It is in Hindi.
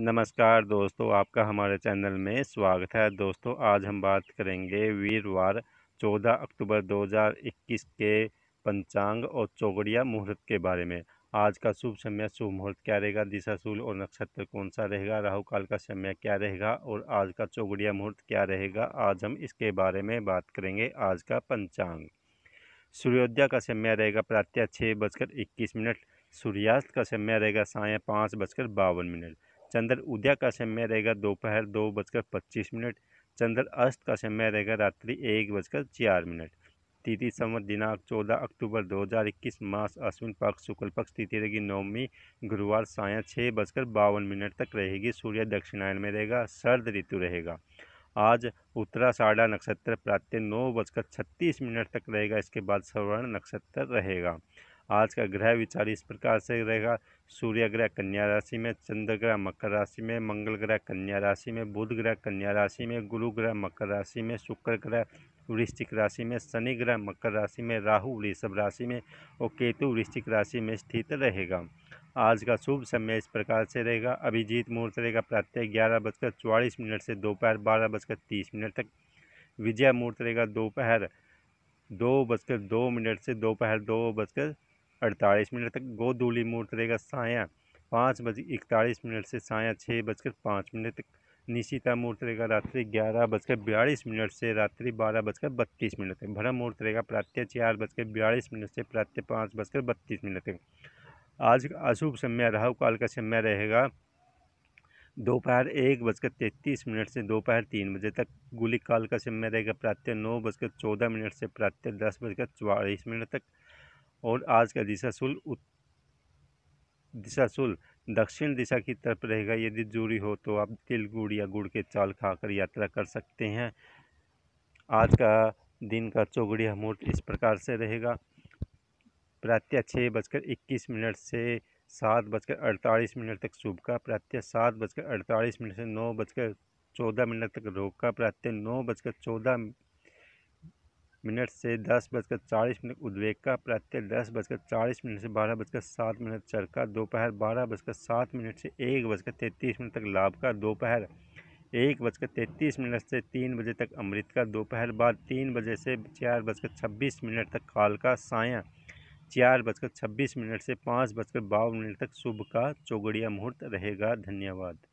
नमस्कार दोस्तों आपका हमारे चैनल में स्वागत है दोस्तों आज हम बात करेंगे वीरवार 14 अक्टूबर 2021 के पंचांग और चौगड़िया मुहूर्त के बारे में आज का शुभ समय शुभ मुहूर्त क्या रहेगा दिशा सूल और नक्षत्र कौन सा रहेगा राहु काल का समय क्या रहेगा और आज का चौगड़िया मुहूर्त क्या रहेगा आज हम इसके बारे में बात करेंगे आज का पंचांग सूर्योदय का समय रहेगा प्रातः छः बजकर इक्कीस मिनट सूर्यास्त का समय रहेगा साय पाँच बजकर बावन मिनट चंद्र उदय का समय रहेगा दोपहर दो, बजकर पच्चीस मिनट चंद्र अस्त का समय रहेगा रात्रि एक बजकर चार मिनट तिथि संवत दिनांक चौदह अक्टूबर दो हज़ार इक्कीस मास अश्विन पक्ष शुक्ल पक्ष तिथि रहेगी नवमी गुरुवार साय छः बजकर बावन मिनट तक रहेगी सूर्य दक्षिणायन में रहेगा सर्द ऋतु रहेगा आज उत्तराषाढ़ा नक्षत्र प्रातः नौ बजकर छत्तीस मिनट तक रहेगा इसके बाद सवर्ण नक्षत्र रहेगा आज का ग्रह विचार इस प्रकार से रहेगा सूर्य ग्रह कन्या राशि में चंद्र ग्रह मकर राशि में मंगल ग्रह कन्या राशि में बुध ग्रह कन्या राशि में गुरु ग्रह मकर राशि में शुक्र ग्रह वृश्चिक राशि में शनि ग्रह मकर राशि में राहु वृषभ राशि में और केतु वृश्चिक राशि में स्थित रहेगा आज का शुभ समय इस प्रकार से रहेगा अभिजीत मुहूर्त रहेगा प्रातः ग्यारह बजकर चौवालीस मिनट से दोपहर बारह बजकर तीस मिनट तक विजय मुहूर्त रहेगा दोपहर दो बजकर दो मिनट से दोपहर दो बजकर अड़तालीस मिनट तक गोदूली मुहूर्त रहेगा साया पाँच बज इकतालीस मिनट से साया छः बजकर पाँच मिनट तक निशिता मुहूर्त रहेगा रात्रि ग्यारह बजकर बयालीस मिनट से रात्रि बारह बजकर बत्तीस मिनट तक भरम मुहूर्त रहेगा प्रातः चार बजकर बयालीस मिनट से प्रातः पाँच बजकर बत्तीस मिनट तक आज अशुभ समय राहु काल का समय रहेगा दोपहर एक बजकर तैंतीस मिनट से दोपहर तीन बजे तक गुली काल का समय रहेगा प्रातः नौ बजकर चौदह मिनट से प्रातः दस बजकर चौवालीस मिनट तक और आज का दिशा सुल दक्षिण दिशा की तरफ रहेगा यदि जूरी हो तो आप तिल गुड़ या गुड़ के चाल खाकर यात्रा कर सकते हैं आज का दिन का चौगड़िया मुहूर्त इस प्रकार से रहेगा प्रातः छः बजकर इक्कीस मिनट से सात बजकर अड़तालीस मिनट तक शुभ का प्रातः सात बजकर अड़तालीस मिनट से नौ बजकर चौदह मिनट तक रोग का प्रातः नौ बजकर चौदह मिनट से दस बजकर चालीस मिनट उद्वेग का प्रत्यय दस बजकर चालीस मिनट से बारह बजकर सात मिनट चरका दोपहर बारह बजकर सात मिनट से एक बजकर तैंतीस मिनट तक लाभ का दोपहर एक बजकर तैंतीस मिनट से तीन बजे तक अमृत का दोपहर बाद तीन बजे से चार बजकर छब्बीस मिनट तक काल का साया चार बजकर छब्बीस मिनट से पाँच बजकर बावन मिनट तक शुभ का चौगड़िया मुहूर्त रहेगा धन्यवाद